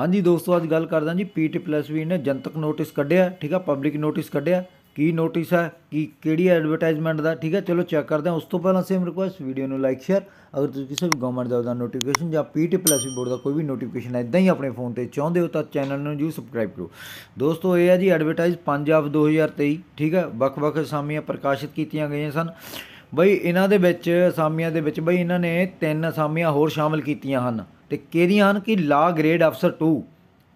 ਹਾਂਜੀ ਦੋਸਤੋ ਅੱਜ ਗੱਲ ਕਰਦਾ ਜੀ ਪੀਟੀ ਪਲੱਸ ਵੀ ਨੇ ਜਨਤਕ ਨੋਟਿਸ ਕੱਢਿਆ ਠੀਕ ਆ ਪਬਲਿਕ ਨੋਟਿਸ ਕੱਢਿਆ ਕੀ ਨੋਟਿਸ ਹੈ ਕੀ ਕਿਹੜੀ ਐਡਵਰਟਾਈਜ਼ਮੈਂਟ ਦਾ ਠੀਕ ਹੈ ਚਲੋ ਚੈੱਕ ਕਰਦੇ ਹਾਂ ਉਸ ਤੋਂ ਪਹਿਲਾਂ ਸੇਮ ਰਿਕੁਐਸਟ ਵੀਡੀਓ ਨੂੰ ਲਾਈਕ ਸ਼ੇਅਰ ਅਗਰ ਤੁਸੀਂ ਕਿਸੇ ਵੀ ਗਵਰਨਮੈਂਟ ਦਾ ਨੋਟੀਫਿਕੇਸ਼ਨ ਜਾਂ ਪੀਟੀ ਪਲੱਸ ਵੀ ਬੋਰਡ ਦਾ ਕੋਈ ਵੀ ਨੋਟੀਫਿਕੇਸ਼ਨ ਹੈ ਇਦਾਂ ਹੀ ਆਪਣੇ ਫੋਨ ਤੇ ਚਾਹੁੰਦੇ ਹੋ ਤਾਂ ਚੈਨਲ ਨੂੰ ਜੂ ਸਬਸਕ੍ਰਾਈਬ ਕਰੋ ਦੋਸਤੋ ਇਹ ਹੈ ਜੀ ਐਡਵਰਟਾਈਜ਼ ਪੰਜਾਬ 2023 ਠੀਕ ਹੈ ਵੱਖ-ਵੱਖ ਅਸਾਮੀਆਂ ਪ੍ਰਕਾਸ਼ਿਤ ਕੀਤੀਆਂ ਗਈਆਂ ਸਨ ਬਈ ਇਹਨਾਂ ਦੇ ਵਿੱਚ ਅਸਾਮੀਆਂ ਦੇ ਵਿੱਚ ਬਈ ਇਹਨਾਂ ਨੇ ਤਿੰਨ ਅਸਾਮੀਆਂ ਹੋਰ ਸ਼ਾਮਲ ਕੀਤੀਆਂ ਹਨ ਤੇ ਕਿਹਦੀਆਂ ਹਨ ਕਿ ਲਾ ਗ੍ਰੇਡ ਅਫਸਰ 2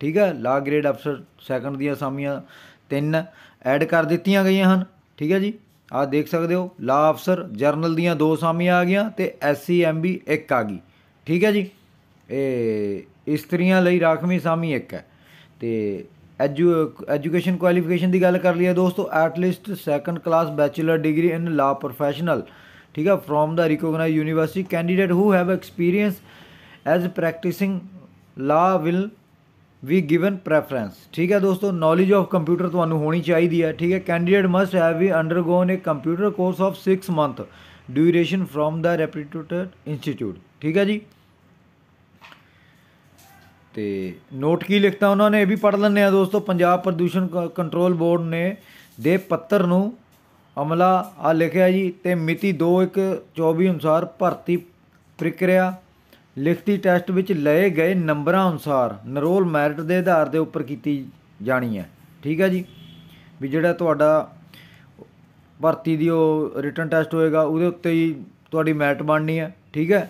ਠੀਕ ਹੈ ਲਾ ਗ੍ਰੇਡ ਅਫਸਰ ਸੈਕੰਡ ਦੀਆਂ ਅਸਾਮੀਆਂ ਤਿੰਨ ਐਡ ਕਰ ਦਿੱਤੀਆਂ ਗਈਆਂ ਹਨ ਠੀਕ ਹੈ ਜੀ ਆਹ ਦੇਖ ਸਕਦੇ ਹੋ ਲਾ ਅਫਸਰ ਜਰਨਲ ਦੀਆਂ ਦੋ ਸਾਮੀਆਂ ਆ ਗਈਆਂ ਤੇ ਐਸਸੀ ਇੱਕ ਆ ਗਈ ਠੀਕ ਹੈ ਜੀ ਇਹ ਇਸਤਰੀਆਂ ਲਈ ਰਾਖਵੀ ਸਾਮੀ ਇੱਕ ਹੈ ਤੇ ਐਜੂਕੇਸ਼ਨ ਕੁਆਲੀਫਿਕੇਸ਼ਨ ਦੀ ਗੱਲ ਕਰ ਲਈਏ ਦੋਸਤੋ at least second class bachelor degree in law professional ਠੀਕ ਹੈ from the recognise university candidate who have experience as practising law will be given preference ਠੀਕ ਹੈ ਦੋਸਤੋ ਨੌਲੇਜ ਆਫ ਕੰਪਿਊਟਰ ਤੁਹਾਨੂੰ ਹੋਣੀ ਚਾਹੀਦੀ ਹੈ ਠੀਕ ਹੈ ਕੈਂਡੀਡੇਟ ਮਸਟ ਹੈਵ ਵੀ undergone a computer course of 6 month duration from the reputed institute ਠੀਕ ਹੈ ਜੀ ਤੇ ਨੋਟ ਕੀ ਲਿਖਤਾ ਉਹਨਾਂ ਨੇ ਇਹ ਵੀ ਪੜ ਲੈਣੇ ਆ ਦੋਸਤੋ ਪੰਜਾਬ ਪ੍ਰਦੂਸ਼ਣ ਕੰਟਰੋਲ ਬੋਰਡ ਨੇ ਦੇ ਪੱਤਰ ਨੂੰ ਅਮਲਾ ਆ ਲਿਖਿਆ ਜੀ ਤੇ ਮਿਤੀ 2 1 24 ਅਨੁਸਾਰ ਭਰਤੀ ਪ੍ਰਕਿਰਿਆ ਲਿਖਤੀ ਟੈਸਟ ਵਿੱਚ ਲਏ ਗਏ ਨੰਬਰਾਂ ਅਨੁਸਾਰ ਨਰੋਲ ਮੈਰਿਟ ਦੇ ਆਧਾਰ ਦੇ ਉੱਪਰ ਕੀਤੀ ਜਾਣੀ ਹੈ ਠੀਕ ਹੈ ਜੀ ਵੀ ਜਿਹੜਾ ਤੁਹਾਡਾ ਭਰਤੀ ਦੀ ਉਹ ਰਿਟਨ ਟੈਸਟ ਹੋਏਗਾ ਉਹਦੇ ਉੱਤੇ ਹੀ ਤੁਹਾਡੀ ਮੈਰਿਟ ਬਣਨੀ ਹੈ ਠੀਕ ਹੈ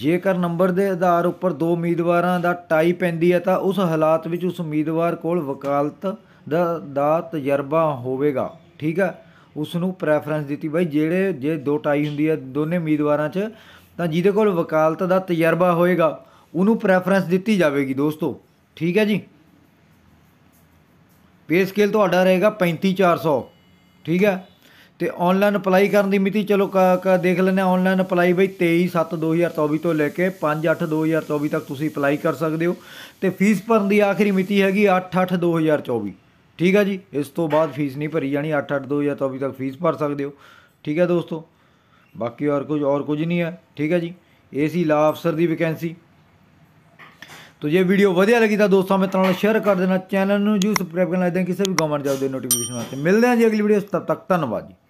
ਜੇਕਰ ਨੰਬਰ ਦੇ ਆਧਾਰ ਉੱਪਰ ਦੋ ਉਮੀਦਵਾਰਾਂ ਦਾ ਟਾਈ ਪੈਂਦੀ ਹੈ ਤਾਂ ਉਸ ਹਾਲਾਤ ਵਿੱਚ ਉਸ ਉਮੀਦਵਾਰ ਕੋਲ ਵਕਾਲਤ ਦਾ ਦਾ ਤਜਰਬਾ ਹੋਵੇਗਾ ਠੀਕ ਹੈ ਉਸ ਨੂੰ ਪ੍ਰੈਫਰੈਂਸ ਦਿੱਤੀ ਬਈ ਜਿਹੜੇ ਜੇ ਦੋ ਟਾਈ ਹੁੰਦੀ ਹੈ ਦੋਨੇ ਉਮੀਦਵਾਰਾਂ 'ਚ ਤਾਂ ਜਿਹਦੇ ਕੋਲ ਵਕਾਲਤ ਦਾ ਤਜਰਬਾ ਹੋਏਗਾ ਉਹਨੂੰ ਪ੍ਰੈਫਰੈਂਸ ਦਿੱਤੀ ਜਾਵੇਗੀ ਦੋਸਤੋ ਠੀਕ ਹੈ ਜੀ ਪੇ ਸਕੇਲ ਤੁਹਾਡਾ ਰਹੇਗਾ 35400 ਠੀਕ ਹੈ ਤੇ ਆਨਲਾਈਨ ਅਪਲਾਈ ਕਰਨ ਦੀ ਮਿਤੀ ਚਲੋ ਦੇਖ ਲੈਣੇ ਆਨਲਾਈਨ ਅਪਲਾਈ ਬਈ 23/7/2024 ਤੋਂ ਲੈ ਕੇ 5/8/2024 ਤੱਕ ਤੁਸੀਂ ਅਪਲਾਈ ਕਰ ਸਕਦੇ ਹੋ ਤੇ ਫੀਸ ਭਰਨ ਦੀ ਆਖਰੀ ਮਿਤੀ ਹੈਗੀ 8/8/2024 ਠੀਕ ਹੈ ਜੀ ਇਸ ਤੋਂ ਬਾਅਦ ਫੀਸ ਨਹੀਂ ਭਰੀ ਜਾਣੀ 8/8/2024 ਤੱਕ ਫੀਸ ਭਰ ਸਕਦੇ ਹੋ ਠੀਕ ਹੈ ਦੋਸਤੋ ਬਾਕੀ ਹੋਰ ਕੁਝ ਹੋਰ ਕੁਝ ਨਹੀਂ ਹੈ ਠੀਕ ਹੈ ਜੀ ਏਸੀ ਲਾ ਅਫਸਰ ਦੀ ਵੈਕੈਂਸੀ ਤੋ ਜੇ ਵੀਡੀਓ ਵਧੀਆ ਲੱਗੀ ਤਾਂ ਦੋਸਤਾਂ ਮਿੱਤਰਾਂ ਨਾਲ ਸ਼ੇਅਰ ਕਰ ਦੇਣਾ ਚੈਨਲ ਨੂੰ ਜੂ ਸਬਸਕ੍ਰਾਈਬ ਕਰਨਾ ਇਦਾਂ ਕਿਸੇ ਵੀ ਗਵਰਨਮੈਂਟ ਜੌਬ ਦੇ ਨੋਟੀਫਿਕੇਸ਼ਨ ਵਾਸਤੇ ਮਿਲਦੇ ਹਾਂ ਜੀ ਅਗਲੀ ਵੀਡੀਓ ਤਦ ਤੱਕ ਧੰਨਵਾਦ ਜੀ